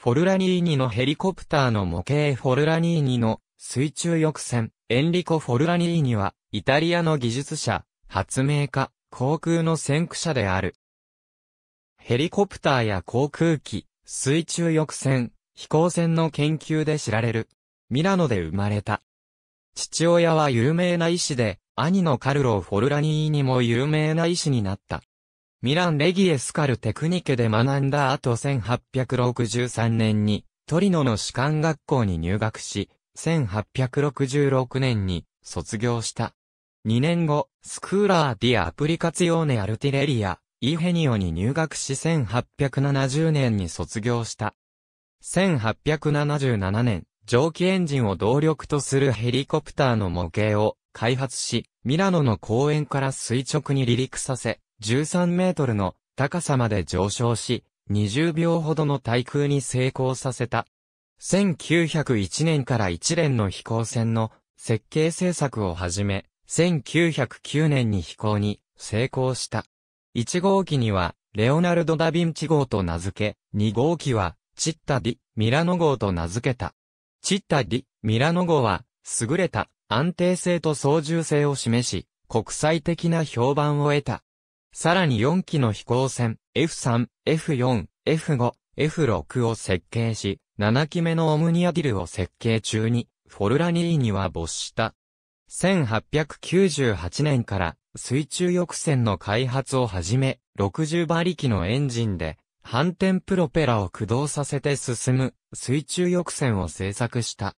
フォルラニーニのヘリコプターの模型フォルラニーニの水中翼船、エンリコ・フォルラニーニは、イタリアの技術者、発明家、航空の先駆者である。ヘリコプターや航空機、水中翼船、飛行船の研究で知られる。ミラノで生まれた。父親は有名な医師で、兄のカルロ・フォルラニーニも有名な医師になった。ミラン・レギエスカルテクニケで学んだ後1863年にトリノの士官学校に入学し、1866年に卒業した。2年後、スクーラー・ディ・アプリカツヨーネ・アルティレリア、イヘニオに入学し1870年に卒業した。1877年、蒸気エンジンを動力とするヘリコプターの模型を開発し、ミラノの公園から垂直に離陸させ、13メートルの高さまで上昇し、20秒ほどの対空に成功させた。1901年から一連の飛行船の設計制作をはじめ、1909年に飛行に成功した。1号機には、レオナルド・ダ・ヴィンチ号と名付け、2号機は、チッタ・ディ・ミラノ号と名付けた。チッタ・ディ・ミラノ号は、優れた安定性と操縦性を示し、国際的な評判を得た。さらに4機の飛行船 F3、F4、F5、F6 を設計し、7機目のオムニアディルを設計中に、フォルラニーニは没した。1898年から水中翼船の開発を始め、60馬力のエンジンで、反転プロペラを駆動させて進む水中翼船を製作した。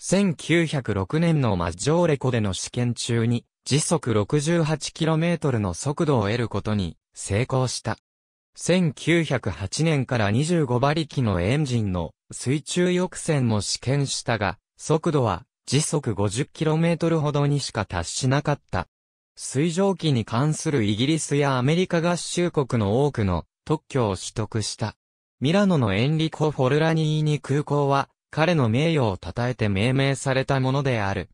1906年のマッジョーレコでの試験中に、時速 68km の速度を得ることに成功した。1908年から25馬力のエンジンの水中抑船も試験したが、速度は時速 50km ほどにしか達しなかった。水蒸気に関するイギリスやアメリカ合衆国の多くの特許を取得した。ミラノのエンリコ・フォルラニーニ空港は彼の名誉を称えて命名されたものである。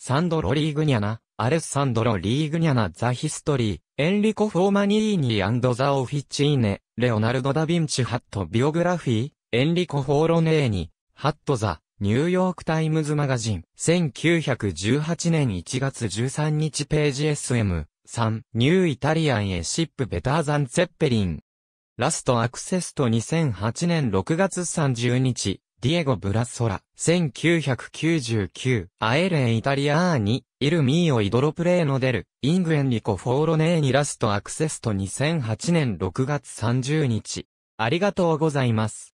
サンドロ・リーグニャナ、アレッサンドロ・リーグニャナ・ザ・ヒストリー、エンリコ・フォーマニーニザ・オフィチーネ、レオナルド・ダ・ヴィンチ・ハット・ビオグラフィー、エンリコ・フォーロネーニ、ハット・ザ・ニューヨーク・タイムズ・マガジン、1918年1月13日ページ SM3、ニューイタリアン・エシップ・ベターザン・ゼッペリン。ラストアクセスト2008年6月30日、ディエゴ・ブラッソラ、1999、アエレン・イタリアーニ、イル・ミーオ・イドロプレーノ・デル、イング・エンリコ・フォーロネーニ・ラスト・アクセスト2008年6月30日。ありがとうございます。